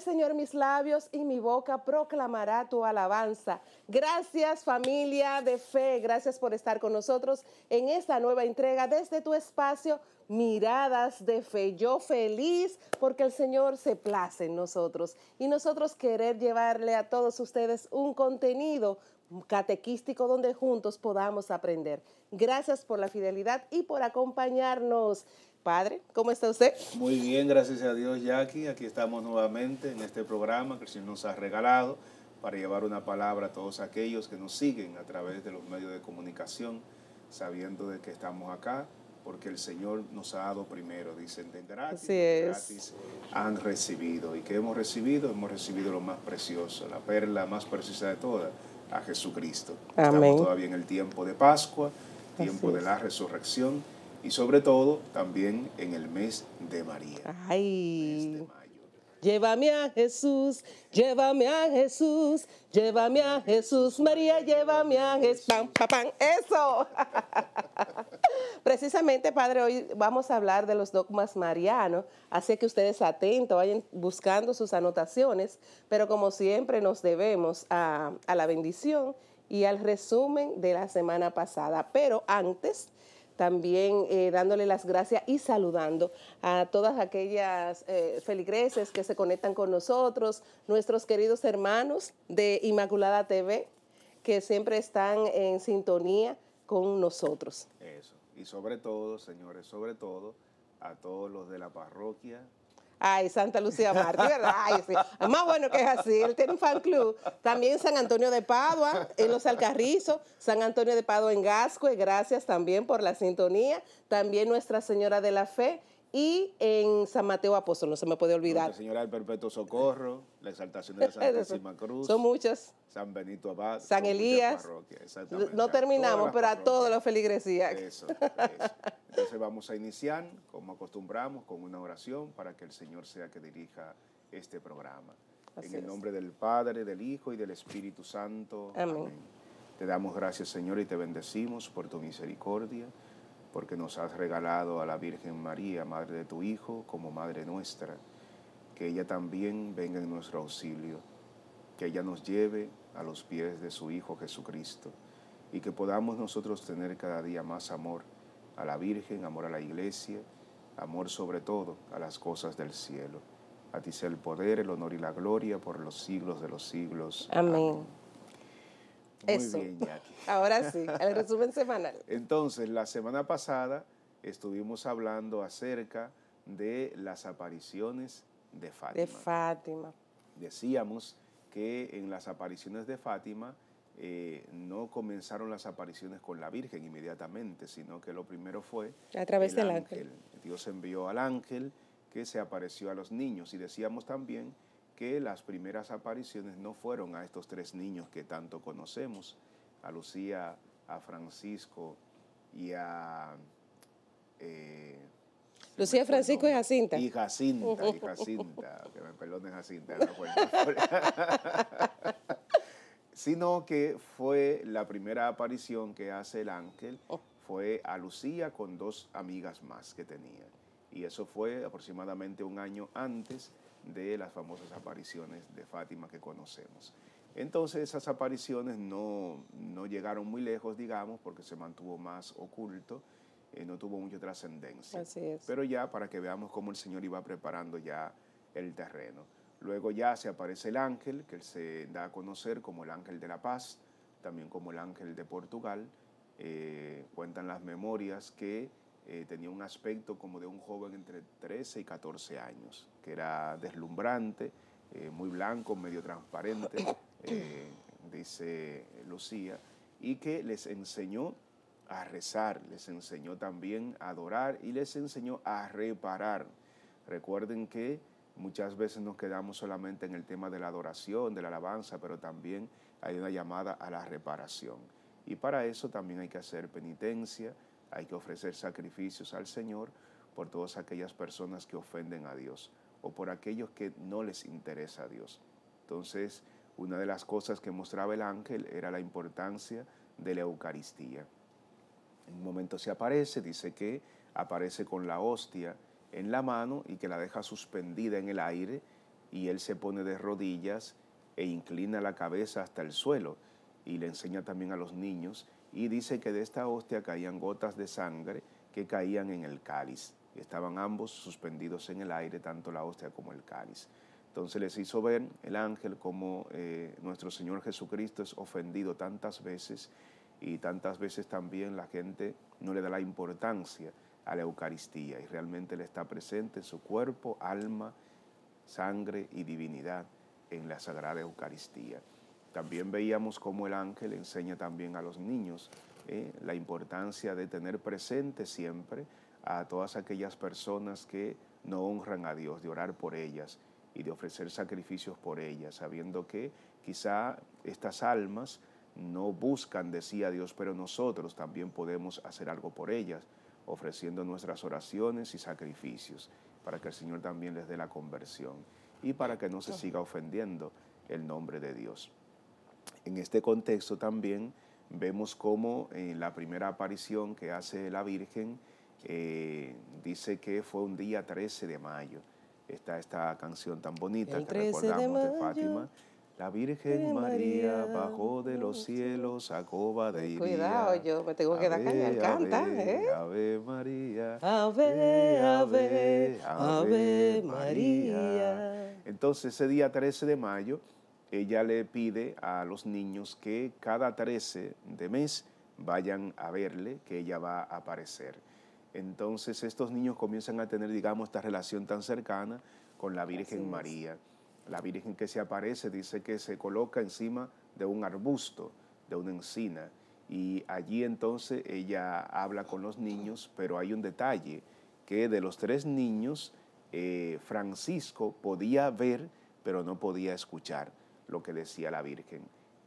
Señor, mis labios y mi boca proclamará tu alabanza. Gracias familia de fe, gracias por estar con nosotros en esta nueva entrega desde tu espacio miradas de fe. Yo feliz porque el Señor se place en nosotros y nosotros querer llevarle a todos ustedes un contenido catequístico donde juntos podamos aprender. Gracias por la fidelidad y por acompañarnos. Padre, ¿cómo está usted? Muy bien, gracias a Dios, Jackie. Aquí estamos nuevamente en este programa que el Señor nos ha regalado para llevar una palabra a todos aquellos que nos siguen a través de los medios de comunicación, sabiendo de que estamos acá, porque el Señor nos ha dado primero, dice, entenderás, gratis han recibido. ¿Y qué hemos recibido? Hemos recibido lo más precioso, la perla más preciosa de todas, a Jesucristo. Estamos todavía en el tiempo de Pascua, tiempo de la resurrección y sobre todo también en el mes de María. Ay. Llévame a Jesús, llévame a Jesús, llévame a Jesús, María, llévame a Jesús. ¡Pam, pam, pam! ¡Eso! Precisamente, Padre, hoy vamos a hablar de los dogmas marianos, así que ustedes atentos, vayan buscando sus anotaciones, pero como siempre nos debemos a, a la bendición y al resumen de la semana pasada. Pero antes también eh, dándole las gracias y saludando a todas aquellas eh, feligreses que se conectan con nosotros, nuestros queridos hermanos de Inmaculada TV, que siempre están en sintonía con nosotros. Eso, y sobre todo, señores, sobre todo a todos los de la parroquia, Ay, Santa Lucía Martí, ¿verdad? Ay, sí. Más bueno que es así. Él tiene un fan club. También San Antonio de Padua, en Los Alcarrizos, San Antonio de Padua en Gascue. Gracias también por la sintonía. También Nuestra Señora de la Fe y en San Mateo Apóstol, no se me puede olvidar. La Señora del Perpetuo Socorro, la Exaltación de la Santísima Cruz. Son muchas. San Benito Abad. San Elías. No terminamos, pero a todos los feligresías. Eso, eso. Entonces vamos a iniciar, como acostumbramos, con una oración para que el Señor sea que dirija este programa. en el nombre del Padre, del Hijo y del Espíritu Santo. Amén. Te damos gracias, Señor, y te bendecimos por tu misericordia porque nos has regalado a la Virgen María, Madre de tu Hijo, como Madre nuestra, que ella también venga en nuestro auxilio, que ella nos lleve a los pies de su Hijo Jesucristo, y que podamos nosotros tener cada día más amor a la Virgen, amor a la Iglesia, amor sobre todo a las cosas del cielo. A ti sea el poder, el honor y la gloria por los siglos de los siglos. Amén. Eso. Ahora sí, el resumen semanal. Entonces, la semana pasada estuvimos hablando acerca de las apariciones de Fátima. De Fátima. Decíamos que en las apariciones de Fátima eh, no comenzaron las apariciones con la Virgen inmediatamente, sino que lo primero fue... A través del ángel. Dios envió al ángel que se apareció a los niños y decíamos también que las primeras apariciones no fueron a estos tres niños que tanto conocemos, a Lucía, a Francisco y a... Eh, Lucía Francisco y Jacinta. Y Jacinta, y Jacinta, que me perdonen Jacinta, sino que fue la primera aparición que hace el ángel, oh. fue a Lucía con dos amigas más que tenía. Y eso fue aproximadamente un año antes de las famosas apariciones de Fátima que conocemos. Entonces esas apariciones no, no llegaron muy lejos, digamos, porque se mantuvo más oculto, eh, no tuvo mucha trascendencia. Pero ya para que veamos cómo el Señor iba preparando ya el terreno. Luego ya se aparece el ángel, que se da a conocer como el ángel de la paz, también como el ángel de Portugal. Eh, cuentan las memorias que eh, tenía un aspecto como de un joven entre 13 y 14 años que era deslumbrante, eh, muy blanco, medio transparente, eh, dice Lucía, y que les enseñó a rezar, les enseñó también a adorar y les enseñó a reparar. Recuerden que muchas veces nos quedamos solamente en el tema de la adoración, de la alabanza, pero también hay una llamada a la reparación. Y para eso también hay que hacer penitencia, hay que ofrecer sacrificios al Señor por todas aquellas personas que ofenden a Dios o por aquellos que no les interesa a Dios. Entonces, una de las cosas que mostraba el ángel era la importancia de la Eucaristía. En un momento se aparece, dice que aparece con la hostia en la mano y que la deja suspendida en el aire y él se pone de rodillas e inclina la cabeza hasta el suelo y le enseña también a los niños y dice que de esta hostia caían gotas de sangre que caían en el cáliz estaban ambos suspendidos en el aire, tanto la hostia como el cáliz. Entonces les hizo ver el ángel como eh, nuestro Señor Jesucristo es ofendido tantas veces y tantas veces también la gente no le da la importancia a la Eucaristía y realmente le está presente su cuerpo, alma, sangre y divinidad en la Sagrada Eucaristía. También veíamos cómo el ángel enseña también a los niños eh, la importancia de tener presente siempre a todas aquellas personas que no honran a Dios, de orar por ellas y de ofrecer sacrificios por ellas, sabiendo que quizá estas almas no buscan, decía Dios, pero nosotros también podemos hacer algo por ellas, ofreciendo nuestras oraciones y sacrificios, para que el Señor también les dé la conversión y para que no se siga ofendiendo el nombre de Dios. En este contexto también vemos cómo en la primera aparición que hace la Virgen, eh, dice que fue un día 13 de mayo. Está esta canción tan bonita El que recordamos de, Fátima. La Virgen María, bajó de los cielos a coba de iría. Cuidado, yo me tengo que dar caña, canta, ¿eh? Ave María. Ave, eh, ave, ave, María. Entonces, ese día 13 de mayo, ella le pide a los niños que cada 13 de mes vayan a verle, que ella va a aparecer. Entonces estos niños comienzan a tener, digamos, esta relación tan cercana con la Virgen María. La Virgen que se aparece dice que se coloca encima de un arbusto, de una encina, y allí entonces ella habla con los niños, pero hay un detalle, que de los tres niños, eh, Francisco podía ver, pero no podía escuchar lo que decía la Virgen.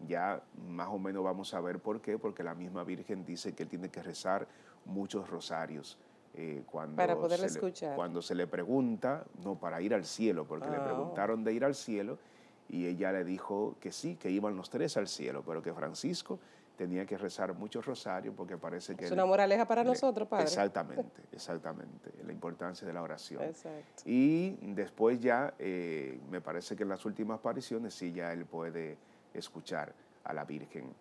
Ya más o menos vamos a ver por qué, porque la misma Virgen dice que él tiene que rezar muchos rosarios. Eh, cuando, para escuchar. cuando se le pregunta, no, para ir al cielo, porque le oh. preguntaron de ir al cielo y ella le dijo que sí, que iban los tres al cielo, pero que Francisco tenía que rezar muchos rosarios porque parece que... Es una moraleja para nosotros, Padre. Exactamente, exactamente, la importancia de la oración. Y después ya, eh, me parece que en las últimas apariciones sí ya él puede escuchar a la Virgen.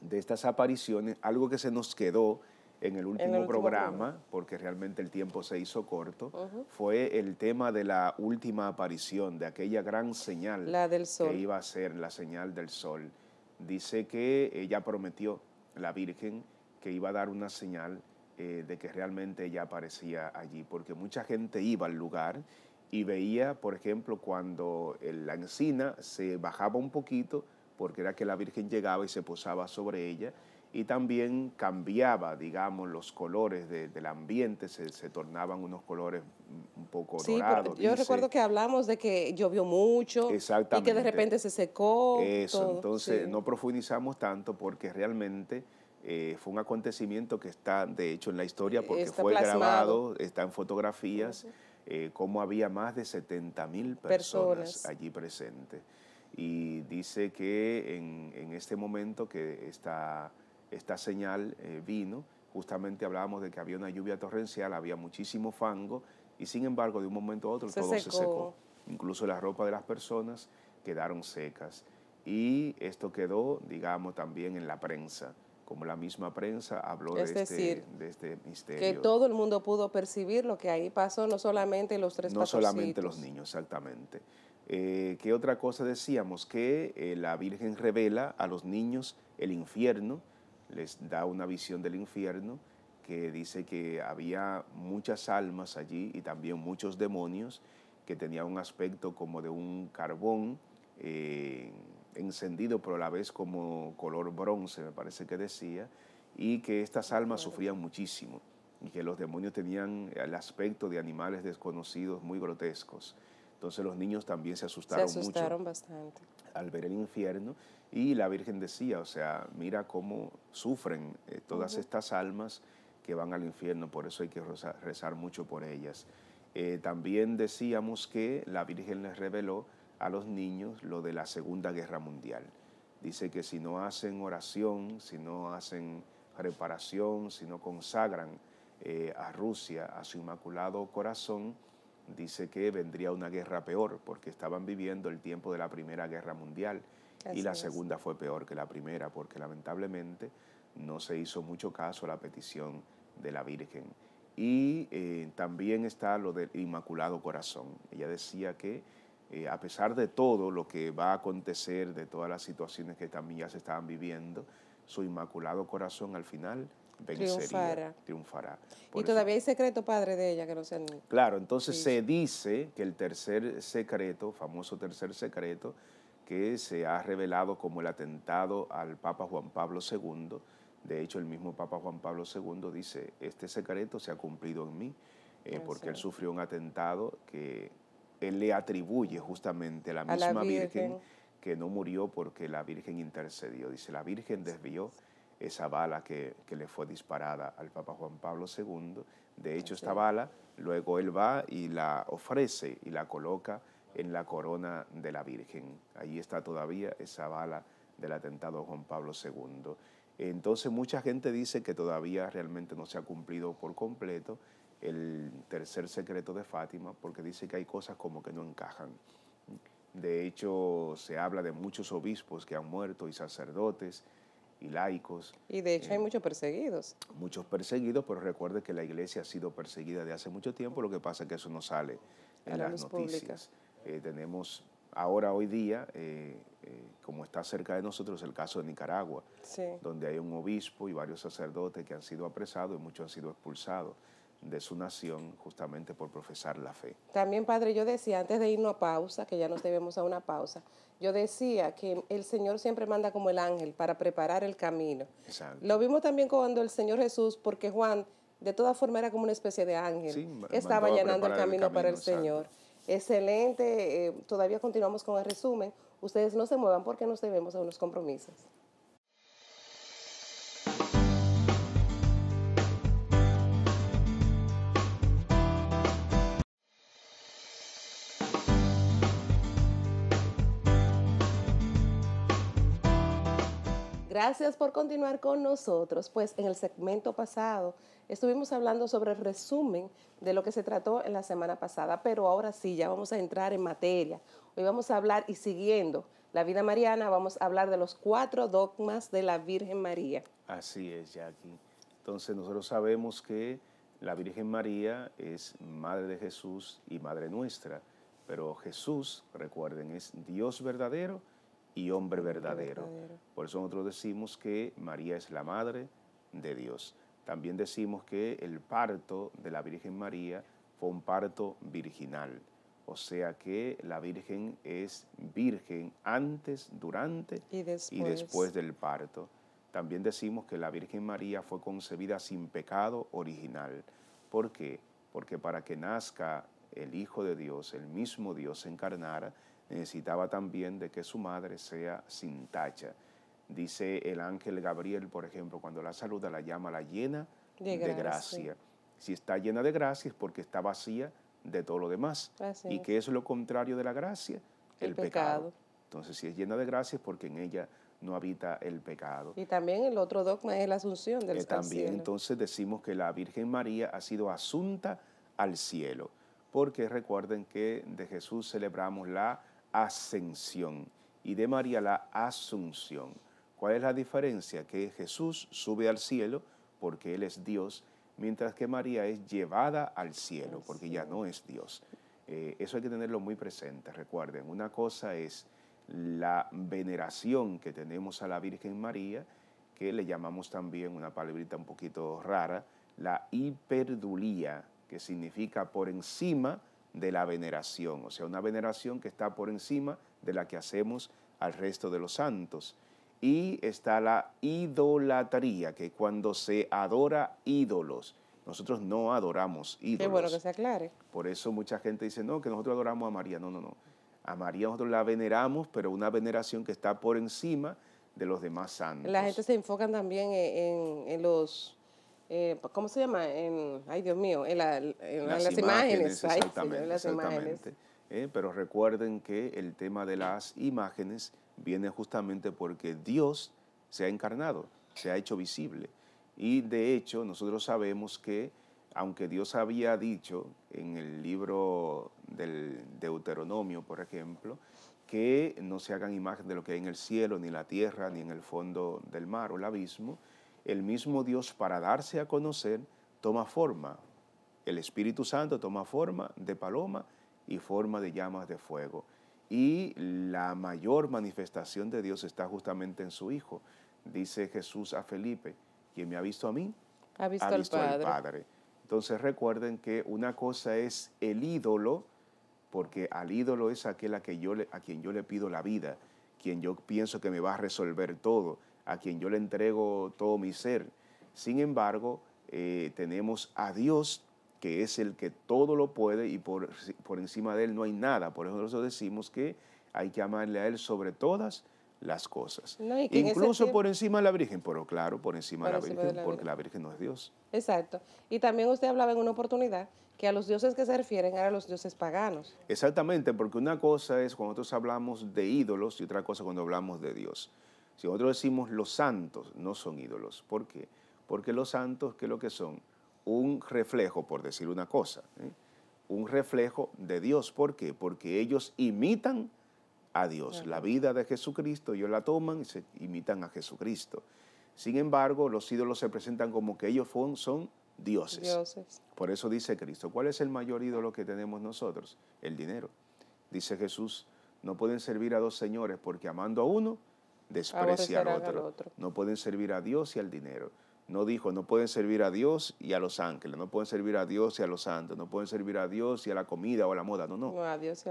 De estas apariciones, algo que se nos quedó en el último, programa, porque realmente el tiempo se hizo corto, fue el tema de la última aparición, de aquella gran señal la del sol. que iba a ser la señal del sol. Dice que ella prometió, la Virgen, que iba a dar una señal eh, de que realmente ella aparecía allí, porque mucha gente iba al lugar y veía, por ejemplo, cuando la encina se bajaba un poquito, porque era que la Virgen llegaba y se posaba sobre ella, y también cambiaba, digamos, los colores del ambiente, se, tornaban unos colores un poco sí, dorados. Yo recuerdo que hablamos de que llovió mucho y que de repente se secó. Eso, entonces no profundizamos tanto porque realmente eh, fue un acontecimiento que está, de hecho, en la historia porque fue grabado, está en fotografías, como eh, cómo había más de 70 mil personas, allí presentes. Y dice que en, en este momento que está esta señal eh, vino. Justamente hablábamos de que había una lluvia torrencial, había muchísimo fango y sin embargo de un momento a otro todo se secó. Incluso la ropa de las personas quedaron secas. Y esto quedó, digamos, también en la prensa, como la misma prensa habló de, este, de este misterio. Que todo el mundo pudo percibir lo que ahí pasó, no solamente los tres No solamente los niños, exactamente. Eh, ¿Qué otra cosa decíamos? Que eh, la Virgen revela a los niños el infierno les da una visión del infierno que dice que había muchas almas allí y también muchos demonios que tenían un aspecto como de un carbón eh, encendido, pero a la vez como color bronce, me parece que decía, y que estas almas sufrían muchísimo y que los demonios tenían el aspecto de animales desconocidos muy grotescos. Entonces los niños también se asustaron, se asustaron bastante. al ver el infierno y la Virgen decía, o sea, mira cómo sufren eh, todas estas almas que van al infierno, por eso hay que rezar, mucho por ellas. Eh, también decíamos que la Virgen les reveló a los niños lo de la Segunda Guerra Mundial. Dice que si no hacen oración, si no hacen reparación, si no consagran eh, a Rusia, a su inmaculado corazón, dice que vendría una guerra peor, porque estaban viviendo el tiempo de la Primera Guerra Mundial y la segunda fue peor que la primera porque lamentablemente no se hizo mucho caso a la petición de la Virgen. Y eh, también está lo del Inmaculado Corazón. Ella decía que eh, a pesar de todo lo que va a acontecer, de todas las situaciones que también ya se estaban viviendo, su Inmaculado Corazón al final vencería, triunfará. Y todavía hay secreto, padre, de ella que no se Claro, entonces se dice que el tercer secreto, famoso tercer secreto, que se ha revelado como el atentado al Papa Juan Pablo II. De hecho, el mismo Papa Juan Pablo II dice, este secreto se ha cumplido en mí, eh, porque él sufrió un atentado que él le atribuye justamente a la misma Virgen. que no murió porque la Virgen intercedió. Dice, la Virgen desvió esa bala que, le fue disparada al Papa Juan Pablo II. De hecho, esta bala luego él va y la ofrece y la coloca en la corona de la Virgen. Allí está todavía esa bala del atentado Juan Pablo II. Entonces mucha gente dice que todavía realmente no se ha cumplido por completo el tercer secreto de Fátima porque dice que hay cosas como que no encajan. De hecho, se habla de muchos obispos que han muerto y sacerdotes y laicos. Y de hecho hay eh, muchos perseguidos. Muchos perseguidos, pero recuerde que la iglesia ha sido perseguida de hace mucho tiempo, lo que pasa es que eso no sale en las noticias. Eh, tenemos ahora, hoy día, eh, eh, como está cerca de nosotros, el caso de Nicaragua, donde hay un obispo y varios sacerdotes que han sido apresados y muchos han sido expulsados de su nación justamente por profesar la fe. También, padre, yo decía, antes de irnos a pausa, que ya nos debemos a una pausa, yo decía que el Señor siempre manda como el ángel para preparar el camino. Lo vimos también cuando el Señor Jesús, porque Juan de toda forma era como una especie de ángel estaba llenando el camino, para el Señor. Excelente, eh, todavía continuamos con el resumen. Ustedes no se muevan porque nos debemos a unos compromisos. Gracias por continuar con nosotros, pues en el segmento pasado Estuvimos hablando sobre el resumen de lo que se trató en la semana pasada, pero ahora sí, ya vamos a entrar en materia. Hoy vamos a hablar y siguiendo la vida mariana, vamos a hablar de los cuatro dogmas de la Virgen María. Así es, Jackie. Entonces nosotros sabemos que la Virgen María es Madre de Jesús y Madre nuestra, pero Jesús, recuerden, es Dios verdadero y hombre verdadero. Por eso nosotros decimos que María es la Madre de Dios. También decimos que el parto de la Virgen María fue un parto virginal, o sea que la Virgen es virgen antes, durante y después, del parto. También decimos que la Virgen María fue concebida sin pecado original. ¿Por qué? Porque para que nazca el Hijo de Dios, el mismo Dios se encarnara, necesitaba también de que su madre sea sin tacha. Dice el ángel Gabriel, por ejemplo, cuando la saluda, la llama la llena de gracia. Si está llena de gracia es porque está vacía de todo lo demás. ¿Y qué es lo contrario de la gracia? El, pecado. Entonces, si es llena de gracia es porque en ella no habita el pecado. Y también el otro dogma es la asunción del eh, También entonces decimos que la Virgen María ha sido asunta al cielo, porque recuerden que de Jesús celebramos la ascensión y de María la asunción. ¿Cuál es la diferencia? Que Jesús sube al cielo porque Él es Dios, mientras que María es llevada al cielo porque ya no es Dios. Eh, eso hay que tenerlo muy presente. Recuerden, una cosa es la veneración que tenemos a la Virgen María, que le llamamos también una palabrita un poquito rara, la hiperdulía, que significa por encima de la veneración, o sea, una veneración que está por encima de la que hacemos al resto de los santos y está la idolatría, que cuando se adora ídolos, nosotros no adoramos ídolos. Qué bueno que se aclare. Por eso mucha gente dice, no, que nosotros adoramos a María. No, no, no. A María nosotros la veneramos, pero una veneración que está por encima de los demás santos. La gente se enfoca también en, los... Eh, ¿Cómo se llama? En, ay, Dios mío, en, las, imágenes. exactamente, exactamente. Eh, pero recuerden que el tema de las imágenes viene justamente porque Dios se ha encarnado, se ha hecho visible. Y de hecho nosotros sabemos que aunque Dios había dicho en el libro del Deuteronomio, por ejemplo, que no se hagan imagen de lo que hay en el cielo, ni la tierra, ni en el fondo del mar o el abismo, el mismo Dios para darse a conocer toma forma. El Espíritu Santo toma forma de paloma y forma de llamas de fuego. Y la mayor manifestación de Dios está justamente en su Hijo. Dice Jesús a Felipe, quien me ha visto a mí, ha visto, al, padre. Entonces recuerden que una cosa es el ídolo, porque al ídolo es aquel a, quien yo le pido la vida, quien yo pienso que me va a resolver todo, a quien yo le entrego todo mi ser. Sin embargo, eh, tenemos a Dios que es el que todo lo puede y por, por encima de él no hay nada. Por eso nosotros decimos que hay que amarle a él sobre todas las cosas. Incluso por encima de la Virgen, pero claro, por encima, de, la Virgen, porque Virgen, la Virgen no es Dios. Exacto. Y también usted hablaba en una oportunidad que a los dioses que se refieren eran los dioses paganos. Exactamente, porque una cosa es cuando nosotros hablamos de ídolos y otra cosa cuando hablamos de Dios. Si nosotros decimos los santos, no son ídolos. ¿Por qué? Porque los santos, ¿qué es lo que son? un reflejo, por decir una cosa, ¿eh? un reflejo de Dios. ¿Por qué? Porque ellos imitan a Dios. La vida de Jesucristo, ellos la toman y se imitan a Jesucristo. Sin embargo, los ídolos se presentan como que ellos son, dioses. Por eso dice Cristo, ¿cuál es el mayor ídolo que tenemos nosotros? El dinero. Dice Jesús, no pueden servir a dos señores porque amando a uno, desprecia al otro. No pueden servir a Dios y al dinero. No dijo, no pueden servir a Dios y a los ángeles, no pueden servir a Dios y a los santos, no pueden servir a Dios y a la comida o a la moda. No, no.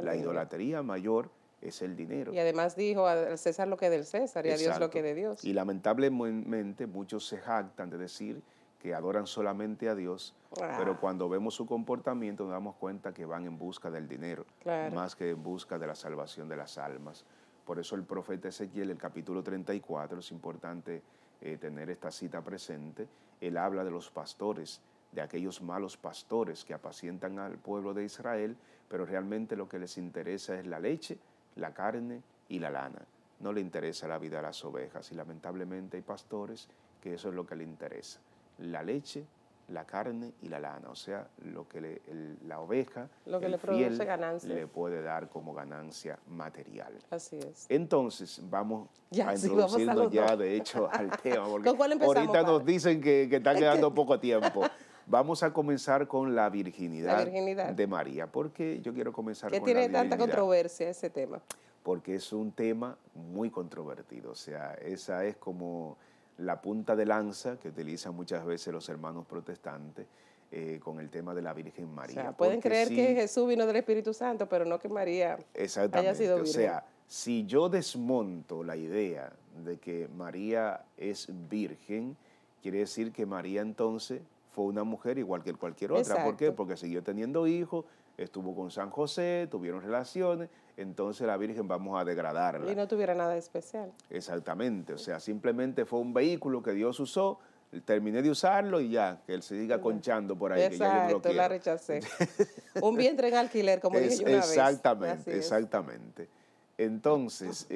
la, idolatría mayor es el dinero. Y además dijo al César lo que del César y a Dios lo que de Dios. Y lamentablemente muchos se jactan de decir que adoran solamente a Dios, ah. pero cuando vemos su comportamiento nos damos cuenta que van en busca del dinero, más que en busca de la salvación de las almas. Por eso el profeta Ezequiel, el capítulo 34, es importante eh, tener esta cita presente. Él habla de los pastores, de aquellos malos pastores que apacientan al pueblo de Israel, pero realmente lo que les interesa es la leche, la carne y la lana. No le interesa la vida a las ovejas y lamentablemente hay pastores que eso es lo que le interesa, la leche la carne y la lana, o sea, lo que la oveja el le, le puede dar como ganancia material. Así es. Entonces, vamos a introducirnos ya, de hecho, al tema, porque ahorita nos dicen que, que está quedando poco tiempo. Vamos a comenzar con la virginidad, de María, porque yo quiero comenzar con la virginidad. Que tiene tanta controversia ese tema. Porque es un tema muy controvertido, o sea, esa es como la punta de lanza que utilizan muchas veces los hermanos protestantes eh, con el tema de la Virgen María. O pueden creer que Jesús vino del Espíritu Santo, pero no que María haya sido virgen. O sea, si yo desmonto la idea de que María es virgen, quiere decir que María entonces fue una mujer igual que cualquier otra. ¿Por qué? Porque siguió teniendo hijos, estuvo con San José, tuvieron relaciones, entonces la Virgen vamos a degradarla. Y no tuviera nada especial. Exactamente, o sea, simplemente fue un vehículo que Dios usó, terminé de usarlo y ya, que él se siga conchando por ahí. Exacto, la rechacé. un vientre en alquiler, como dije yo Exactamente, exactamente. Entonces,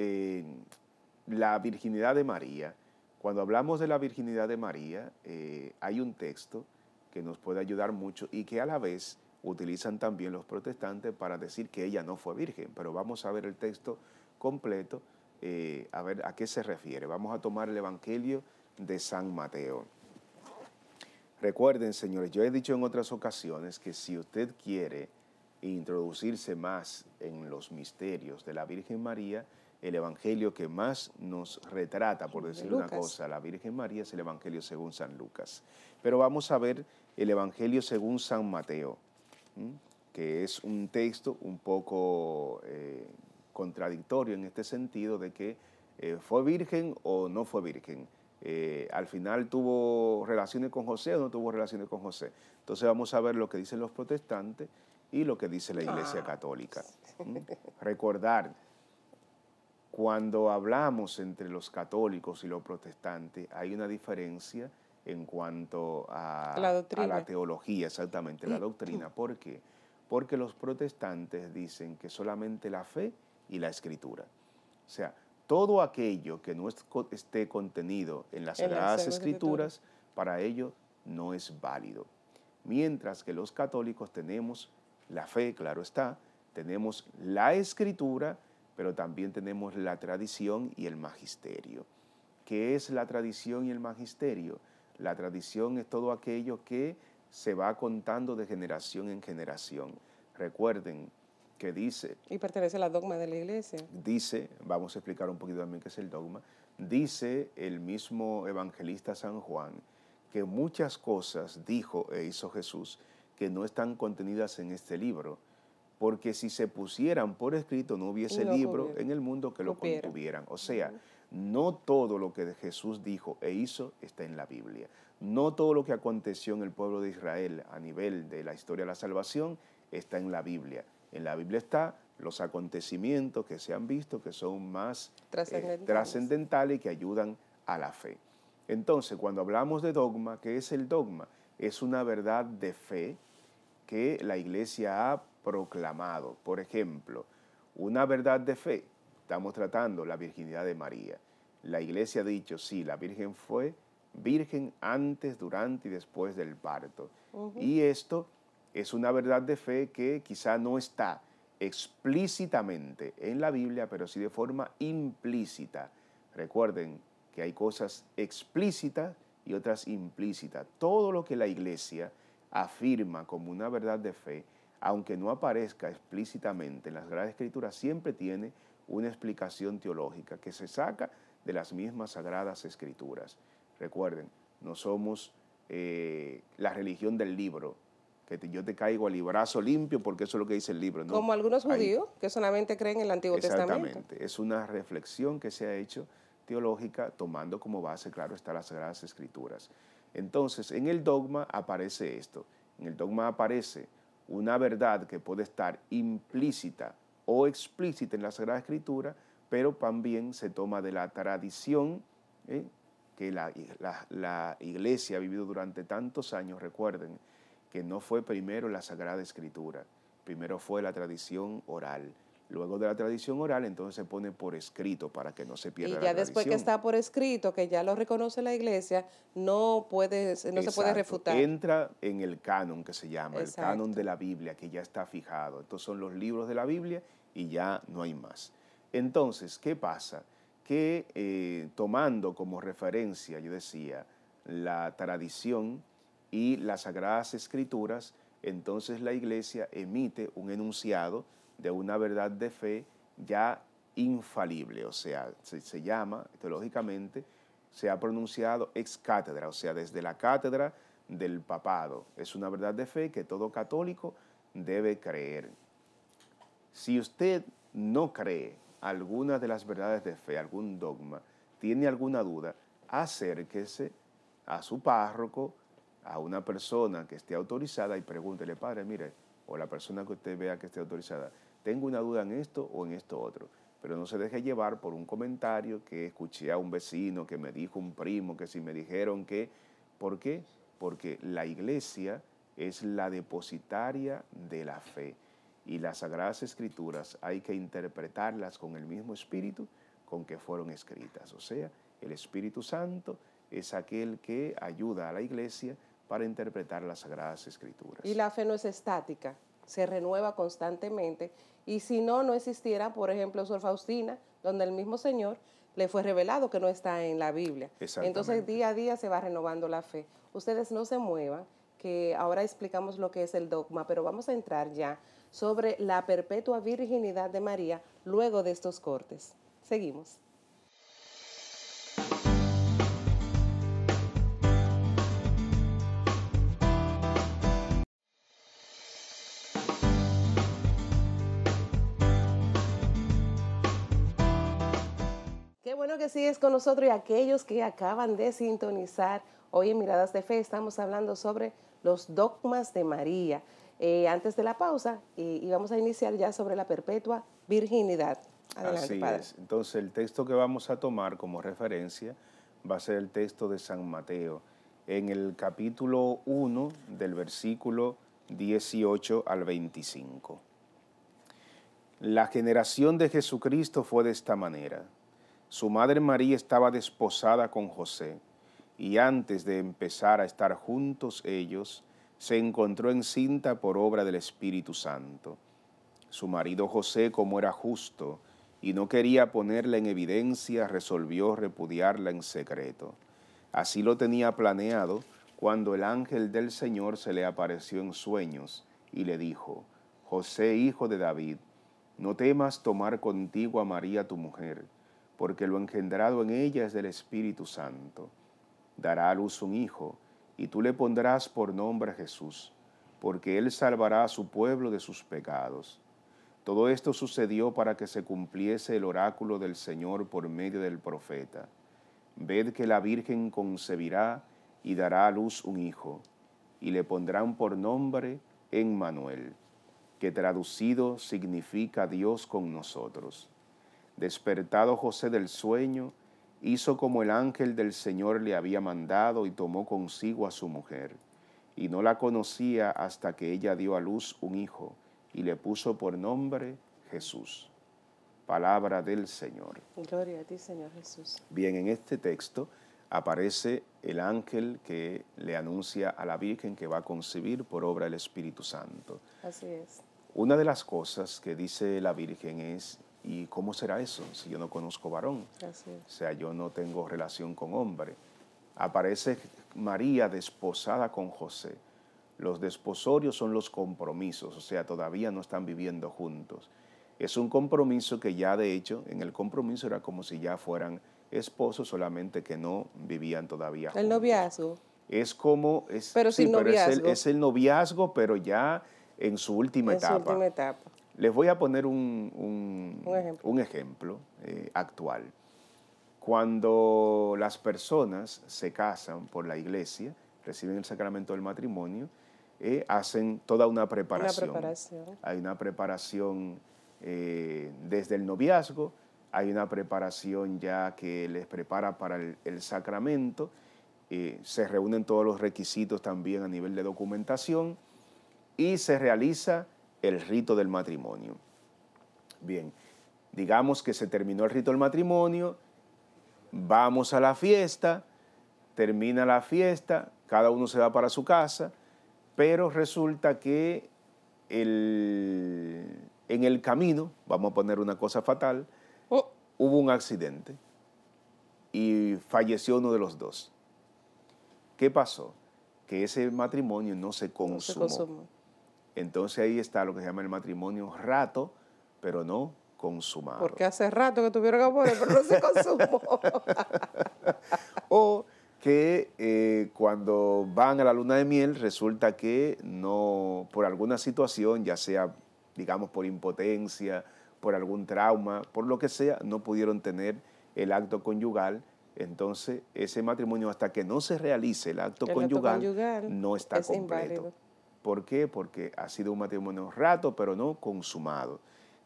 la virginidad de María, cuando hablamos de la virginidad de María, eh, hay un texto que nos puede ayudar mucho y que a la vez utilizan también los protestantes para decir que ella no fue virgen. Pero vamos a ver el texto completo, eh, a ver a qué se refiere. Vamos a tomar el Evangelio de San Mateo. Recuerden, señores, yo he dicho en otras ocasiones que si usted quiere introducirse más en los misterios de la Virgen María, el Evangelio que más nos retrata, por decir una cosa, la Virgen María es el Evangelio según San Lucas. Pero vamos a ver el Evangelio según San Mateo que es un texto un poco eh, contradictorio en este sentido de que eh, fue virgen o no fue virgen. Eh, al final tuvo relaciones con José o no tuvo relaciones con José. Entonces vamos a ver lo que dicen los protestantes y lo que dice la Iglesia ah. Católica. Recordar, cuando hablamos entre los católicos y los protestantes hay una diferencia en cuanto a la, teología, exactamente, la mm. doctrina. ¿Por qué? Porque los protestantes dicen que solamente la fe y la escritura. O sea, todo aquello que no esté contenido en las Sagradas Escrituras, para ellos no es válido. Mientras que los católicos tenemos la fe, claro está, tenemos la Escritura, pero también tenemos la tradición y el magisterio. ¿Qué es la tradición y el magisterio? La tradición es todo aquello que se va contando de generación en generación. Recuerden que dice... Y pertenece a la dogma de la iglesia. Dice, vamos a explicar un poquito también qué es el dogma, dice el mismo evangelista San Juan que muchas cosas dijo e hizo Jesús que no están contenidas en este libro, porque si se pusieran por escrito no hubiese libro en el mundo que lo contuvieran. O sea, no todo lo que Jesús dijo e hizo está en la Biblia. No todo lo que aconteció en el pueblo de Israel a nivel de la historia de la salvación está en la Biblia. En la Biblia está los acontecimientos que se han visto que son más eh, trascendentales, trascendentales y que ayudan a la fe. Entonces, cuando hablamos de dogma, ¿qué es el dogma? Es una verdad de fe que la iglesia ha proclamado. Por ejemplo, una verdad de fe Estamos tratando la virginidad de María. La iglesia ha dicho, sí, la Virgen fue virgen antes, durante y después del parto. Y esto es una verdad de fe que quizá no está explícitamente en la Biblia, pero sí de forma implícita. Recuerden que hay cosas explícitas y otras implícitas. Todo lo que la iglesia afirma como una verdad de fe, aunque no aparezca explícitamente en las grandes Escrituras, siempre tiene una explicación teológica que se saca de las mismas sagradas escrituras. Recuerden, no somos eh, la religión del libro, que yo te caigo al librazo limpio porque eso es lo que dice el libro. ¿no? Como algunos judíos que solamente creen en el Antiguo Testamento. Exactamente, es una reflexión que se ha hecho teológica tomando como base, claro, está las sagradas escrituras. Entonces, en el dogma aparece esto, en el dogma aparece una verdad que puede estar implícita o explícita en la Sagrada Escritura, pero también se toma de la tradición ¿eh? que la, iglesia ha vivido durante tantos años. Recuerden que no fue primero la Sagrada Escritura, primero fue la tradición oral. Luego de la tradición oral, entonces se pone por escrito para que no se pierda. la Y ya después que está por escrito, que ya lo reconoce la iglesia, no, puede, no se puede refutar. Entra en el canon que se llama, el canon de la Biblia, que ya está fijado. Estos son los libros de la Biblia y ya no hay más. Entonces, ¿qué pasa? Que eh, tomando como referencia, yo decía, la tradición y las sagradas escrituras, entonces la iglesia emite un enunciado de una verdad de fe ya infalible, o sea, se, llama teológicamente, se ha pronunciado ex cátedra, o sea, desde la cátedra del papado. Es una verdad de fe que todo católico debe creer. Si usted no cree alguna de las verdades de fe, algún dogma, tiene alguna duda, acérquese a su párroco, a una persona que esté autorizada y pregúntele, padre, mire, o la persona que usted vea que esté autorizada, tengo una duda en esto o en esto otro. Pero no se deje llevar por un comentario que escuché a un vecino, que me dijo un primo, que si me dijeron que... ¿Por qué? Porque la iglesia es la depositaria de la fe. Y las sagradas escrituras hay que interpretarlas con el mismo espíritu con que fueron escritas. O sea, el Espíritu Santo es aquel que ayuda a la iglesia para interpretar las sagradas escrituras. Y la fe no es estática se renueva constantemente. Y si no, no existiera, por ejemplo, Sor Faustina, donde el mismo Señor le fue revelado que no está en la Biblia. Entonces día a día se va renovando la fe. Ustedes no se muevan, que ahora explicamos lo que es el dogma, pero vamos a entrar ya sobre la perpetua virginidad de María luego de estos cortes. Seguimos. bueno que sigues con nosotros y aquellos que acaban de sintonizar. Hoy en Miradas de Fe estamos hablando sobre los dogmas de María. Eh, antes de la pausa, y, vamos a iniciar ya sobre la perpetua virginidad. Adelante, Así padre. es. Entonces, el texto que vamos a tomar como referencia va a ser el texto de San Mateo, en el capítulo 1, del versículo 18 al 25. La generación de Jesucristo fue de esta manera su madre María estaba desposada con José, y antes de empezar a estar juntos ellos, se encontró encinta por obra del Espíritu Santo. Su marido José, como era justo y no quería ponerla en evidencia, resolvió repudiarla en secreto. Así lo tenía planeado cuando el ángel del Señor se le apareció en sueños y le dijo, José, hijo de David, no temas tomar contigo a María tu mujer porque lo engendrado en ella es del Espíritu Santo. Dará a luz un hijo, y tú le pondrás por nombre Jesús, porque él salvará a su pueblo de sus pecados. Todo esto sucedió para que se cumpliese el oráculo del Señor por medio del profeta. Ved que la Virgen concebirá y dará a luz un hijo, y le pondrán por nombre Emmanuel, que traducido significa Dios con nosotros. Despertado José del sueño, hizo como el ángel del Señor le había mandado y tomó consigo a su mujer. Y no la conocía hasta que ella dio a luz un hijo y le puso por nombre Jesús. Palabra del Señor. Gloria a ti, Señor Jesús. Bien, en este texto aparece el ángel que le anuncia a la Virgen que va a concebir por obra del Espíritu Santo. Así es. Una de las cosas que dice la Virgen es ¿Y cómo será eso si yo no conozco varón? O sea, yo no tengo relación con hombre. Aparece María desposada con José. Los desposorios son los compromisos, o sea, todavía no están viviendo juntos. Es un compromiso que ya de hecho, en el compromiso era como si ya fueran esposos, solamente que no vivían todavía. Juntos. El noviazgo. Es como... pero sin noviazgo. es, el, noviazgo, pero ya en su última Su última etapa. Les voy a poner un, ejemplo, eh, actual. Cuando las personas se casan por la iglesia, reciben el sacramento del matrimonio, eh, hacen toda una preparación. Hay una preparación eh, desde el noviazgo, hay una preparación ya que les prepara para el, sacramento, se reúnen todos los requisitos también a nivel de documentación y se realiza el rito del matrimonio. Bien, digamos que se terminó el rito del matrimonio, vamos a la fiesta, termina la fiesta, cada uno se va para su casa, pero resulta que en el camino, vamos a poner una cosa fatal, oh. hubo un accidente y falleció uno de los dos. ¿Qué pasó? Que ese matrimonio no se No se consumó. Entonces ahí está lo que se llama el matrimonio rato, pero no consumado. Porque hace rato que tuvieron amor, pero no se consumó. o que eh, cuando van a la luna de miel resulta que no, por alguna situación, ya sea, digamos, por impotencia, por algún trauma, por lo que sea, no pudieron tener el acto conyugal. Entonces, ese matrimonio, hasta que no se realice el acto, conyugal, no está es completo. ¿Por qué? Porque ha sido un matrimonio rato, pero no consumado.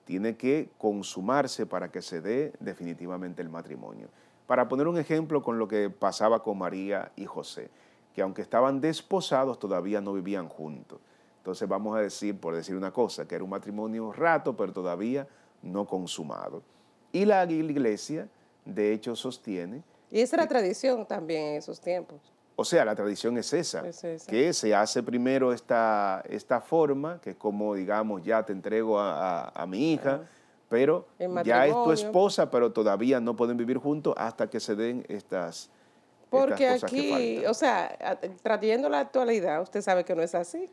Tiene que consumarse para que se dé definitivamente el matrimonio. Para poner un ejemplo con lo que pasaba con María y José, que aunque estaban desposados todavía no vivían juntos. Entonces vamos a decir, por decir una cosa, que era un matrimonio rato, pero todavía no consumado. Y la iglesia, de hecho, sostiene. Y esa era la tradición también en esos tiempos o sea, la tradición es esa, que se hace primero esta, esta forma, que es como digamos ya te entrego a, mi hija, pero ya es tu esposa, pero todavía no pueden vivir juntos hasta que se den estas... Porque aquí, o sea, trayendo la actualidad, usted sabe que no es así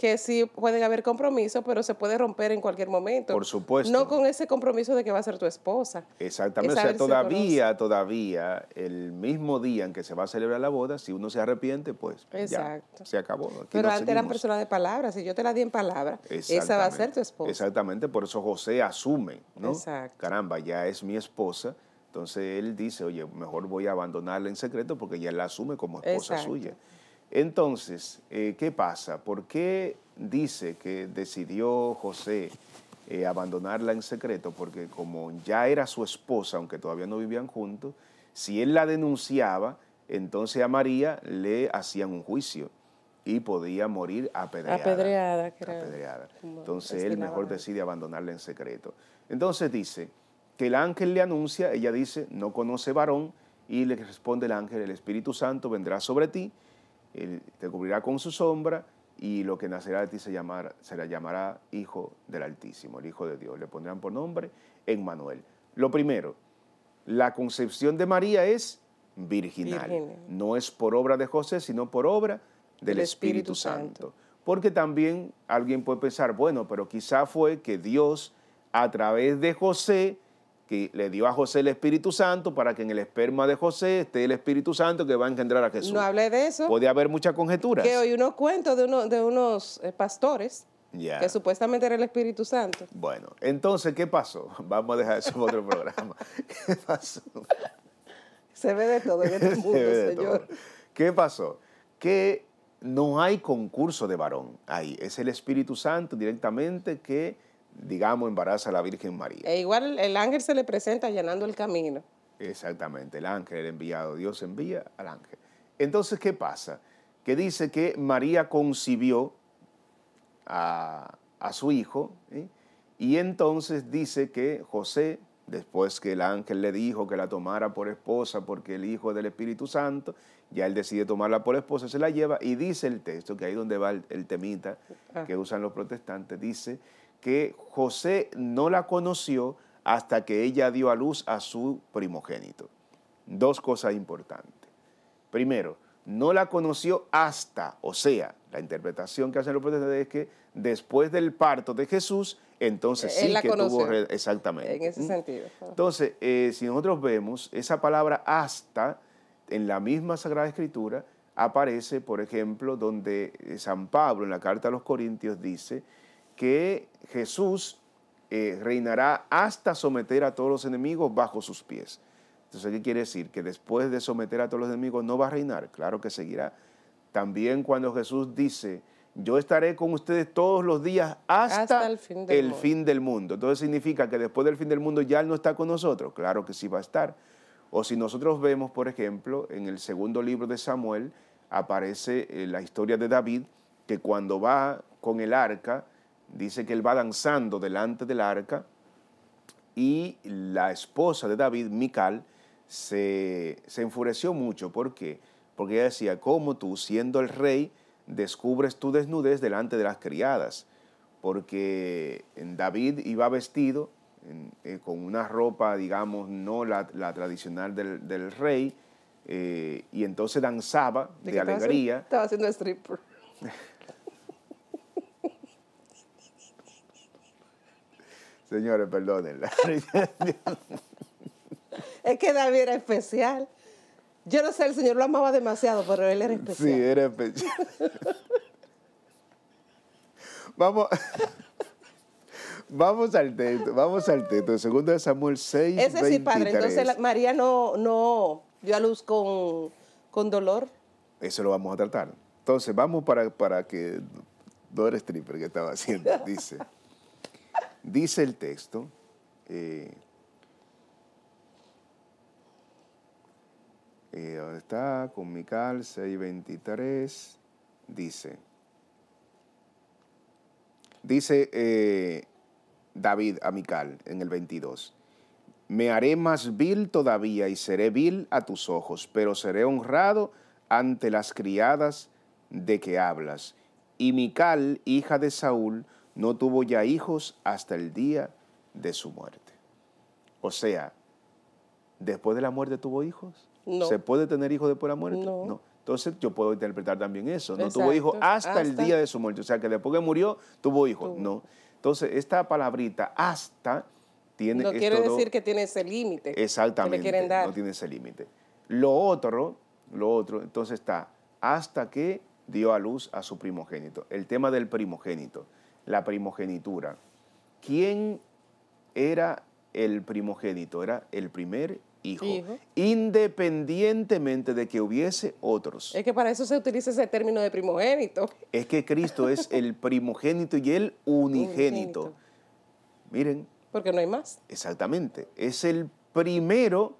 que sí pueden haber compromisos, pero se puede romper en cualquier momento. Por supuesto. No con ese compromiso de que va a ser tu esposa. Exactamente. o sea, todavía, todavía, el mismo día en que se va a celebrar la boda, si uno se arrepiente, pues Ya, se acabó. pero antes eran personas de palabras. Si yo te la di en palabra, esa va a ser tu esposa. Exactamente. Por eso José asume, ¿no? Exacto. Caramba, ya es mi esposa. Entonces él dice, oye, mejor voy a abandonarla en secreto porque ya la asume como esposa suya. Entonces, eh, ¿qué pasa? ¿Por qué dice que decidió José eh, abandonarla en secreto? Porque como ya era su esposa, aunque todavía no vivían juntos, si él la denunciaba, entonces a María le hacían un juicio y podía morir apedreada. Apedreada, creo. Apedreada. Entonces él mejor decide abandonarla en secreto. Entonces dice que el ángel le anuncia, ella dice, no conoce varón, y le responde el ángel, el Espíritu Santo vendrá sobre ti él te cubrirá con su sombra y lo que nacerá de ti se, llamará, la llamará Hijo del Altísimo, el Hijo de Dios. Le pondrán por nombre en Manuel. Lo primero, la concepción de María es virginal. No es por obra de José, sino por obra del Espíritu, Santo. Porque también alguien puede pensar, bueno, pero quizá fue que Dios a través de José que le dio a José el Espíritu Santo para que en el esperma de José esté el Espíritu Santo que va a engendrar a Jesús. No hablé de eso. Podía haber muchas conjeturas. Que hoy unos cuentos de, de unos eh, pastores que supuestamente era el Espíritu Santo. Bueno, entonces, ¿qué pasó? Vamos a dejar eso en otro programa. ¿Qué pasó? Se ve de todo en este mundo, señor. ¿Qué pasó? Que no hay concurso de varón ahí. Es el Espíritu Santo directamente que digamos, embaraza a la Virgen María. E igual el ángel se le presenta llenando el camino. Exactamente, el ángel, el enviado, Dios envía al ángel. Entonces, ¿qué pasa? Que dice que María concibió a, su hijo y entonces dice que José, después que el ángel le dijo que la tomara por esposa porque el hijo es del Espíritu Santo, ya él decide tomarla por esposa, se la lleva y dice el texto, que ahí donde va el, temita ah. que usan los protestantes, dice que José no la conoció hasta que ella dio a luz a su primogénito. Dos cosas importantes. Primero, no la conoció hasta, o sea, la interpretación que hacen los protestantes es que después del parto de Jesús, entonces sí que tuvo exactamente. En ese sentido. Entonces, eh, si nosotros vemos esa palabra hasta en la misma Sagrada Escritura aparece, por ejemplo, donde San Pablo en la carta a los Corintios dice que Jesús eh, reinará hasta someter a todos los enemigos bajo sus pies. Entonces, ¿qué quiere decir? Que después de someter a todos los enemigos no va a reinar, claro que seguirá. También cuando Jesús dice, yo estaré con ustedes todos los días hasta, el, fin del, mundo. Entonces significa que después del fin del mundo ya Él no está con nosotros. Claro que sí va a estar. O si nosotros vemos, por ejemplo, en el segundo libro de Samuel aparece eh, la historia de David, que cuando va con el arca, dice que él va danzando delante del arca y la esposa de David, Mical, se, enfureció mucho. ¿Por qué? Porque ella decía, ¿cómo tú, siendo el rey, descubres tu desnudez delante de las criadas? Porque David iba vestido eh, con una ropa, digamos, no la, tradicional del, rey, eh, y entonces danzaba de, de alegría. Estaba haciendo stripper. Señores, perdónenla. es que David era especial. Yo no sé, el Señor lo amaba demasiado, pero él era especial. Sí, era especial. vamos, vamos al texto, vamos al texto. Segundo de Samuel 6, Ese sí, padre. Entonces María no, no dio a luz con, dolor. Eso lo vamos a tratar. Entonces, vamos para, para que eres Tripper, que estaba haciendo, dice... Dice el texto, ¿dónde eh, eh, está? Con Mical 6.23, dice, dice eh, David a Mical en el 22, me haré más vil todavía y seré vil a tus ojos, pero seré honrado ante las criadas de que hablas. Y Mical, hija de Saúl, no tuvo ya hijos hasta el día de su muerte. O sea, ¿después de la muerte tuvo hijos? No. ¿Se puede tener hijos después de la muerte? No. Entonces yo puedo interpretar también eso. No tuvo hijos hasta, el día de su muerte. O sea, que después que murió, tuvo hijos. No. Entonces, esta palabrita hasta tiene... No quiere decir que tiene ese límite. Exactamente. No tiene ese límite. Lo otro, lo otro, entonces está hasta que dio a luz a su primogénito. El tema del primogénito la primogenitura. ¿Quién era el primogénito? Era el primer hijo, independientemente de que hubiese otros. Es que para eso se utiliza ese término de primogénito. Es que Cristo es el primogénito y el unigénito. Miren. Porque no hay más. Exactamente. Es el primero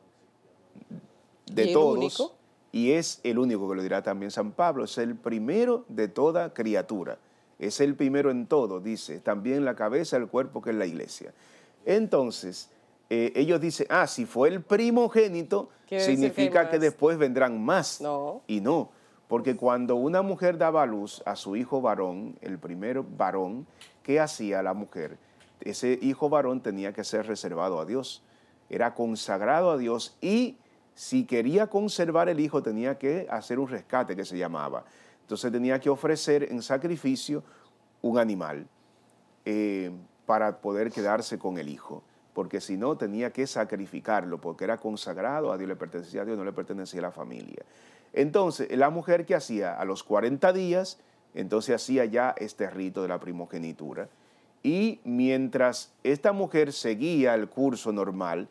de y todos. Único. Y es el único, que lo dirá también San Pablo, es el primero de toda criatura es el primero en todo, dice, también la cabeza, el cuerpo que es la iglesia. Entonces, eh, ellos dicen, ah, si fue el primogénito, significa que, después vendrán más. No. Y no, porque cuando una mujer daba luz a su hijo varón, el primer varón, ¿qué hacía la mujer? Ese hijo varón tenía que ser reservado a Dios, era consagrado a Dios y si quería conservar el hijo tenía que hacer un rescate que se llamaba. Entonces tenía que ofrecer en sacrificio un animal eh, para poder quedarse con el hijo, porque si no tenía que sacrificarlo, porque era consagrado, a Dios le pertenecía a Dios, no le pertenecía a la familia. Entonces, la mujer que hacía a los 40 días, entonces hacía ya este rito de la primogenitura. Y mientras esta mujer seguía el curso normal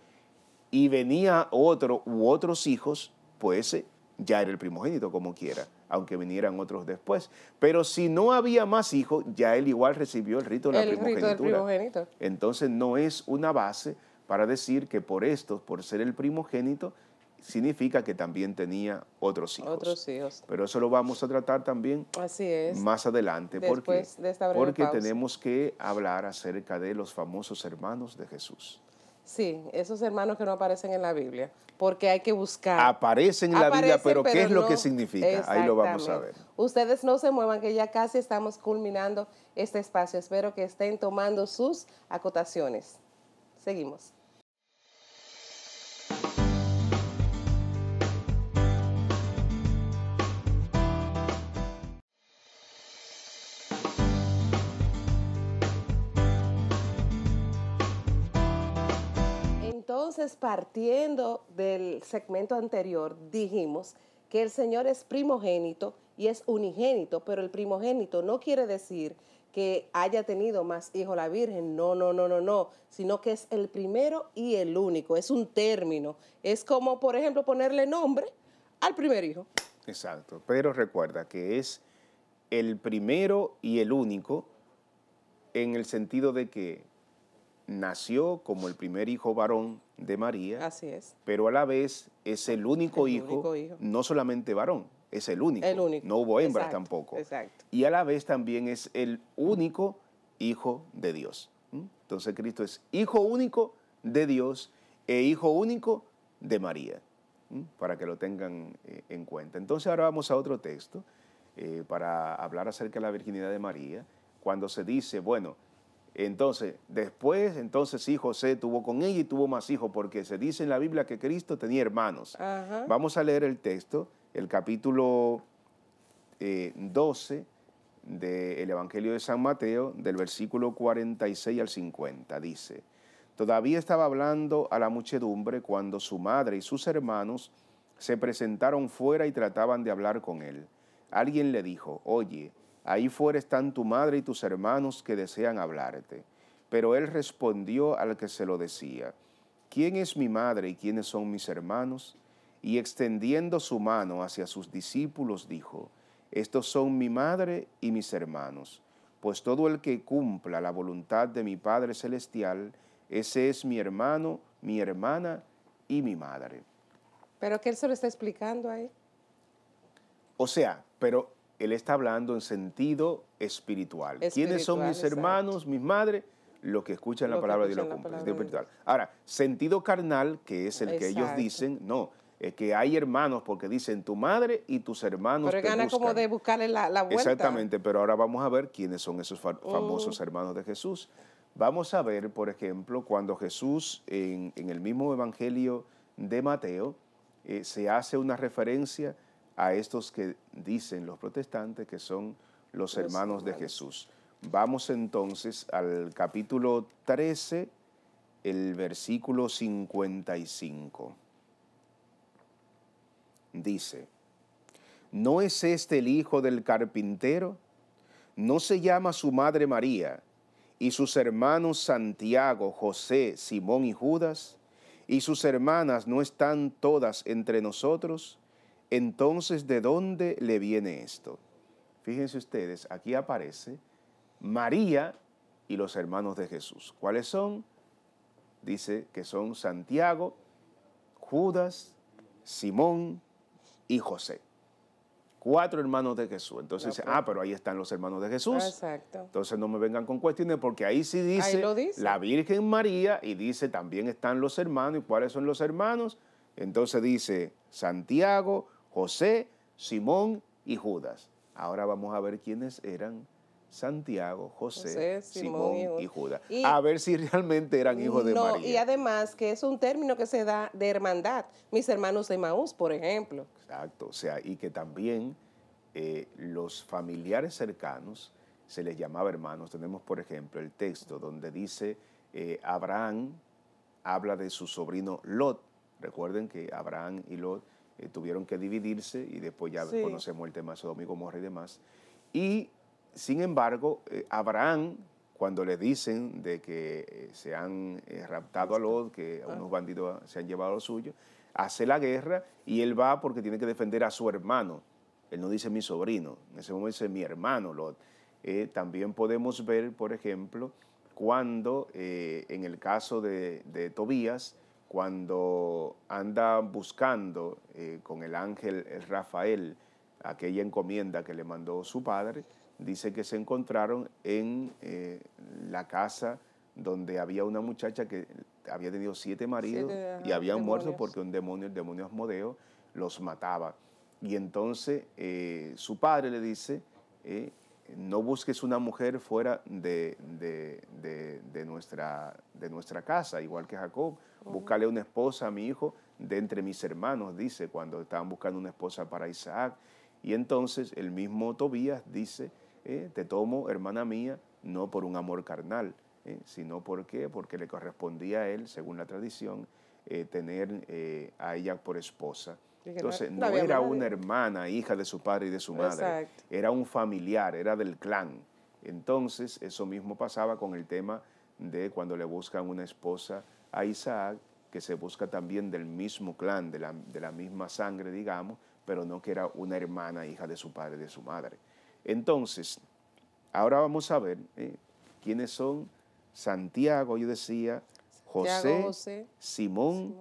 y venía otro u otros hijos, pues eh, ya era el primogénito como quiera aunque vinieran otros después. Pero si no había más hijos, ya él igual recibió el rito de la primogenitura. primogénito. Entonces no es una base para decir que por esto, por ser el primogénito, significa que también tenía otros hijos. Otros hijos. Pero eso lo vamos a tratar también más adelante. Después porque, de esta porque tenemos que hablar acerca de los famosos hermanos de Jesús. Sí, esos hermanos que no aparecen en la Biblia, porque hay que buscar. Aparecen en la Biblia, pero, ¿qué es lo que significa? Ahí lo vamos a ver. Ustedes no se muevan, que ya casi estamos culminando este espacio. Espero que estén tomando sus acotaciones. Seguimos. Entonces, partiendo del segmento anterior, dijimos que el Señor es primogénito y es unigénito, pero el primogénito no quiere decir que haya tenido más hijo la Virgen, no, no, no, no, no, sino que es el primero y el único, es un término, es como, por ejemplo, ponerle nombre al primer hijo. Exacto, pero recuerda que es el primero y el único en el sentido de que nació como el primer hijo varón de María. Así es. Pero a la vez es el único, hijo, no solamente varón, es el único. No hubo hembras tampoco. Exacto. Y a la vez también es el único hijo de Dios. Entonces Cristo es hijo único de Dios e hijo único de María, para que lo tengan eh, en cuenta. Entonces ahora vamos a otro texto eh, para hablar acerca de la virginidad de María, cuando se dice, bueno, entonces, después, entonces sí, José tuvo con ella y tuvo más hijos, porque se dice en la Biblia que Cristo tenía hermanos. Vamos a leer el texto, el capítulo 12 eh, del Evangelio de San Mateo, del versículo 46 al 50. Dice, todavía estaba hablando a la muchedumbre cuando su madre y sus hermanos se presentaron fuera y trataban de hablar con él. Alguien le dijo, oye, Ahí fuera están tu madre y tus hermanos que desean hablarte. Pero él respondió al que se lo decía, ¿quién es mi madre y quiénes son mis hermanos? Y extendiendo su mano hacia sus discípulos dijo, estos son mi madre y mis hermanos, pues todo el que cumpla la voluntad de mi Padre Celestial, ese es mi hermano, mi hermana y mi madre. Pero que él se lo está explicando ahí. O sea, pero él está hablando en sentido espiritual. ¿Quiénes son mis hermanos, mis madres? Los que escuchan la palabra de Dios sentido espiritual. Ahora, sentido carnal, que es el que ellos dicen, no. Es que hay hermanos porque dicen tu madre y tus hermanos. Pero gana como de buscarle la, Exactamente, pero ahora vamos a ver quiénes son esos oh. famosos hermanos de Jesús. Vamos a ver, por ejemplo, cuando Jesús en, el mismo Evangelio de Mateo eh, se hace una referencia a estos que dicen los protestantes que son los hermanos de Jesús. Vamos entonces al capítulo 13, el versículo 55. Dice, ¿no es este el hijo del carpintero? ¿No se llama su madre María y sus hermanos Santiago, José, Simón y Judas? ¿Y sus hermanas no están todas entre nosotros? Entonces, ¿de dónde le viene esto? Fíjense ustedes, aquí aparece María y los hermanos de Jesús. ¿Cuáles son? Dice que son Santiago, Judas, Simón y José. Cuatro hermanos de Jesús. Entonces, dice, ah, pero ahí están los hermanos de Jesús. Exacto. Entonces no me vengan con cuestiones porque ahí sí dice, dice, la Virgen María y dice también están los hermanos. ¿Y cuáles son los hermanos? Entonces dice Santiago, José, Simón y Judas. Ahora vamos a ver quiénes eran Santiago, José, Simón, y Judas. a ver si realmente eran hijos de María. Y además que es un término que se da de hermandad. Mis hermanos de Maús, por ejemplo. Exacto, o sea, y que también eh, los familiares cercanos se les llamaba hermanos. Tenemos, por ejemplo, el texto donde dice eh, Abraham habla de su sobrino Lot. Recuerden que Abraham y Lot eh, tuvieron que dividirse y después ya conocemos el tema de Sodom y y demás. Y sin embargo, eh, Abraham, cuando le dicen de que eh, se han raptado a Lot, que ah. unos bandidos se han llevado lo suyo, hace la guerra y él va porque tiene que defender a su hermano. Él no dice mi sobrino, en ese momento dice mi hermano Lot. también podemos ver, por ejemplo, cuando en el caso de, de Tobías, cuando anda buscando eh, con el ángel Rafael aquella encomienda que le mandó su padre, dice que se encontraron en eh, la casa donde había una muchacha que había tenido siete maridos y habían muerto porque un demonio, el demonio Asmodeo, los mataba. Y entonces eh, su padre le dice, no busques una mujer fuera de, de, nuestra, de nuestra casa, igual que Jacob, buscarle una esposa a mi hijo de entre mis hermanos, dice, cuando estaban buscando una esposa para Isaac. Y entonces el mismo Tobías dice, eh, te tomo, hermana mía, no por un amor carnal, eh, sino porque, porque le correspondía a él, según la tradición, eh, tener a ella por esposa. Entonces no, era una hermana, hija de su padre y de su madre, era un familiar, era del clan. Entonces eso mismo pasaba con el tema de cuando le buscan una esposa a Isaac, que se busca también del mismo clan, de la, misma sangre, digamos, pero no que era una hermana, hija de su padre, de su madre. Entonces, ahora vamos a ver ¿eh? quiénes son Santiago, yo decía, José, Simón,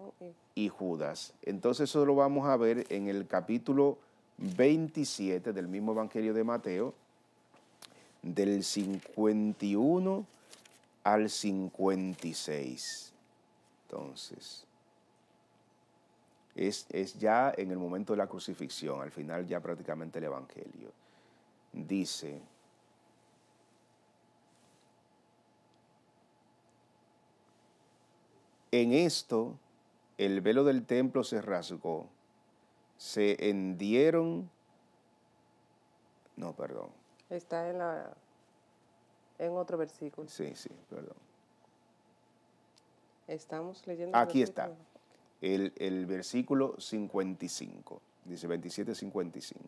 y... y Judas. Entonces, eso lo vamos a ver en el capítulo 27 del mismo Evangelio de Mateo, del 51 al 56. Entonces, es, ya en el momento de la crucifixión, al final ya prácticamente el Evangelio, dice, en esto el velo del templo se rasgó, se hendieron, no, perdón. Está en la en otro versículo. Sí, sí, perdón. Estamos leyendo. Aquí está, el, el versículo 55, dice 27, 55.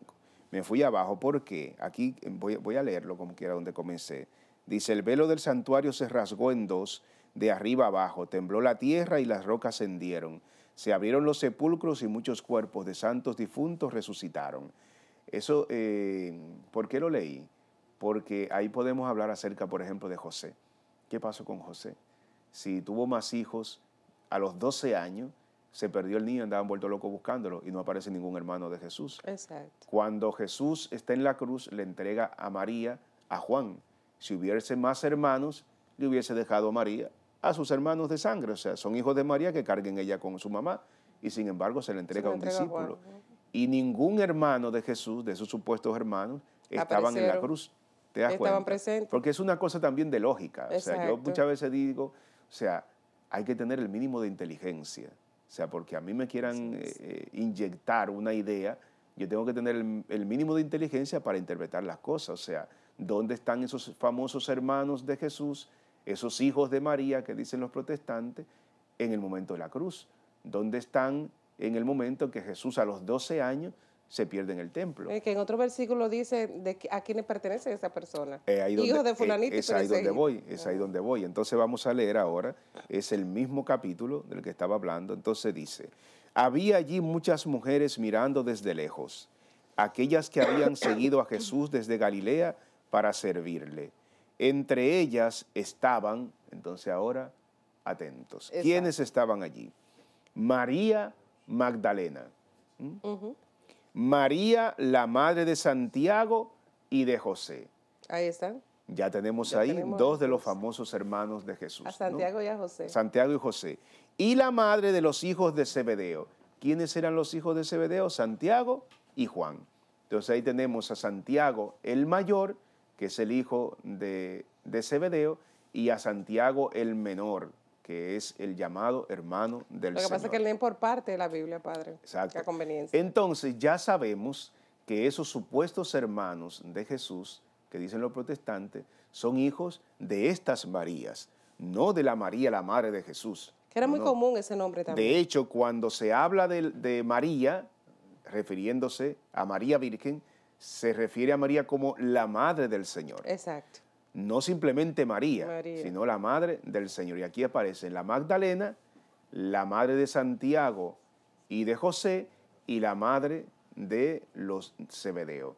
Me fui abajo porque aquí voy, a leerlo como quiera donde comencé. Dice, el velo del santuario se rasgó en dos, de arriba abajo, tembló la tierra y las rocas hendieron, Se abrieron los sepulcros y muchos cuerpos de santos difuntos resucitaron. Eso, eh, ¿por qué lo leí? Porque ahí podemos hablar acerca, por ejemplo, de José. ¿Qué pasó con José? si tuvo más hijos, a los 12 años se perdió el niño, andaban vuelto loco buscándolo y no aparece ningún hermano de Jesús. Exacto. Cuando Jesús está en la cruz, le entrega a María a Juan. Si hubiese más hermanos, le hubiese dejado a María a sus hermanos de sangre, o sea, son hijos de María que carguen ella con su mamá y sin embargo se le entrega, a un discípulo. Y ningún hermano de Jesús, de sus supuestos hermanos, estaban en la cruz. ¿Te das estaban presentes. Porque es una cosa también de lógica. O sea, yo muchas veces digo, o sea, hay que tener el mínimo de inteligencia. O sea, porque a mí me quieran eh, eh, inyectar una idea, yo tengo que tener el, mínimo de inteligencia para interpretar las cosas. O sea, ¿dónde están esos famosos hermanos de Jesús, esos hijos de María que dicen los protestantes, en el momento de la cruz? ¿Dónde están en el momento que Jesús a los 12 años se pierde en el templo. que en otro versículo dice a quién pertenece esa persona. Eh, hijo de fulanito. es ahí donde voy, es ahí donde voy. Entonces vamos a leer ahora, es el mismo capítulo del que estaba hablando. Entonces dice, había allí muchas mujeres mirando desde lejos, aquellas que habían seguido a Jesús desde Galilea para servirle. Entre ellas estaban, entonces ahora, atentos. ¿Quiénes estaban allí? María Magdalena. María, la madre de Santiago y de José. Ahí están. Ya tenemos ahí dos de los famosos hermanos de Jesús. A Santiago y a José. Santiago y José. Y la madre de los hijos de Zebedeo. ¿Quiénes eran los hijos de Zebedeo? Santiago y Juan. Entonces ahí tenemos a Santiago el mayor, que es el hijo de, de Zebedeo, y a Santiago el menor, que es el llamado hermano del Señor. Lo que pasa es que leen por parte de la Biblia, Padre. Exacto. conveniencia. Entonces ya sabemos que esos supuestos hermanos de Jesús, que dicen los protestantes, son hijos de estas Marías, no de la María, la madre de Jesús. Que era muy común ese nombre también. De hecho, cuando se habla de María, refiriéndose a María Virgen, se refiere a María como la madre del Señor. Exacto no simplemente María, sino la madre del Señor. Y aquí aparecen la Magdalena, la madre de Santiago y de José, y la madre de los Zebedeo.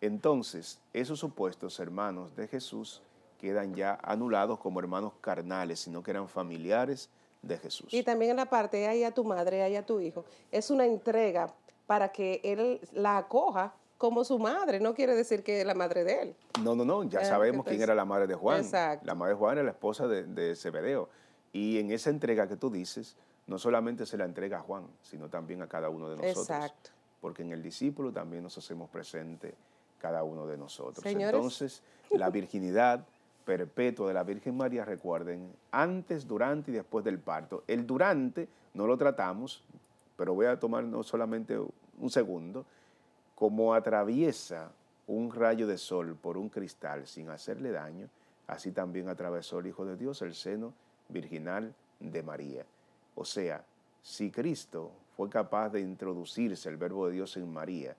Entonces, esos supuestos hermanos de Jesús quedan ya anulados como hermanos carnales, sino que eran familiares de Jesús. Y también en la parte, hay a tu madre, hay a tu hijo, es una entrega para que Él la acoja como su madre, no quiere decir que es la madre de él. No, no, no, ya ah, sabemos quién era la madre de Juan. La madre de Juan era la esposa de, de Y en esa entrega que tú dices, no solamente se la entrega a Juan, sino también a cada uno de nosotros. Exacto. Porque en el discípulo también nos hacemos presente cada uno de nosotros. Entonces, la virginidad perpetua de la Virgen María, recuerden, antes, durante y después del parto. El durante no lo tratamos, pero voy a tomar no solamente un segundo como atraviesa un rayo de sol por un cristal sin hacerle daño, así también atravesó el Hijo de Dios el seno virginal de María. O sea, si Cristo fue capaz de introducirse el verbo de Dios en María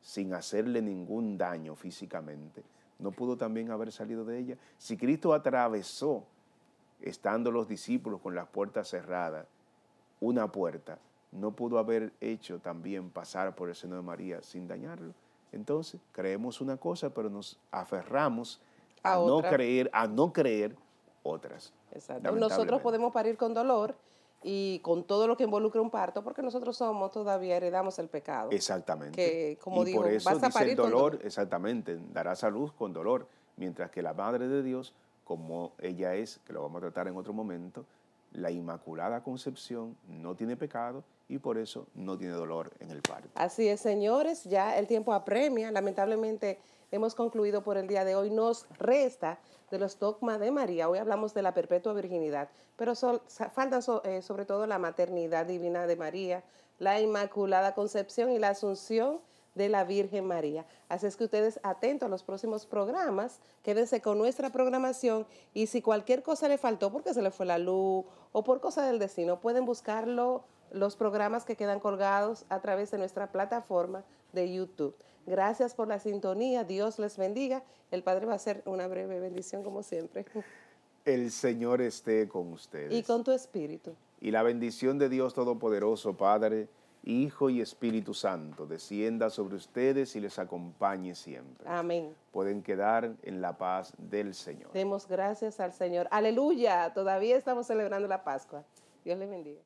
sin hacerle ningún daño físicamente, ¿no pudo también haber salido de ella? Si Cristo atravesó, estando los discípulos con las puertas cerradas, una puerta, no pudo haber hecho también pasar por el seno de María sin dañarlo. Entonces, creemos una cosa, pero nos aferramos a, no creer, a no creer otras. Exacto. Nosotros podemos parir con dolor y con todo lo que involucre un parto, porque nosotros somos todavía heredamos el pecado. Exactamente. como y por eso dice el dolor, exactamente, dará a luz con dolor, mientras que la madre de Dios, como ella es, que lo vamos a tratar en otro momento, la Inmaculada Concepción no tiene pecado y por eso no tiene dolor en el parto. Así es, señores, ya el tiempo apremia. Lamentablemente hemos concluido por el día de hoy. Nos resta de los dogmas de María. Hoy hablamos de la perpetua virginidad, pero faltan eh, sobre todo la maternidad divina de María, la Inmaculada Concepción y la Asunción de la Virgen María. Así es que ustedes atentos a los próximos programas, quédense con nuestra programación y si cualquier cosa le faltó porque se le fue la luz o por cosa del destino, pueden buscarlo los programas que quedan colgados a través de nuestra plataforma de YouTube. Gracias por la sintonía, Dios les bendiga. El Padre va a hacer una breve bendición como siempre. El Señor esté con ustedes. Y con tu espíritu. Y la bendición de Dios Todopoderoso, Padre, Hijo y Espíritu Santo, descienda sobre ustedes y les acompañe siempre. Amén. Pueden quedar en la paz del Señor. Demos gracias al Señor. Aleluya. Todavía estamos celebrando la Pascua. Dios les bendiga.